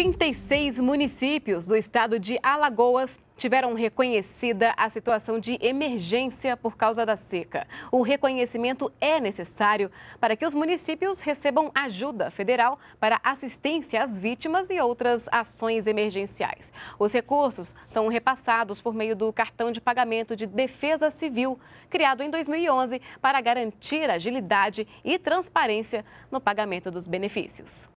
36 municípios do estado de Alagoas tiveram reconhecida a situação de emergência por causa da seca. O reconhecimento é necessário para que os municípios recebam ajuda federal para assistência às vítimas e outras ações emergenciais. Os recursos são repassados por meio do cartão de pagamento de defesa civil, criado em 2011 para garantir agilidade e transparência no pagamento dos benefícios.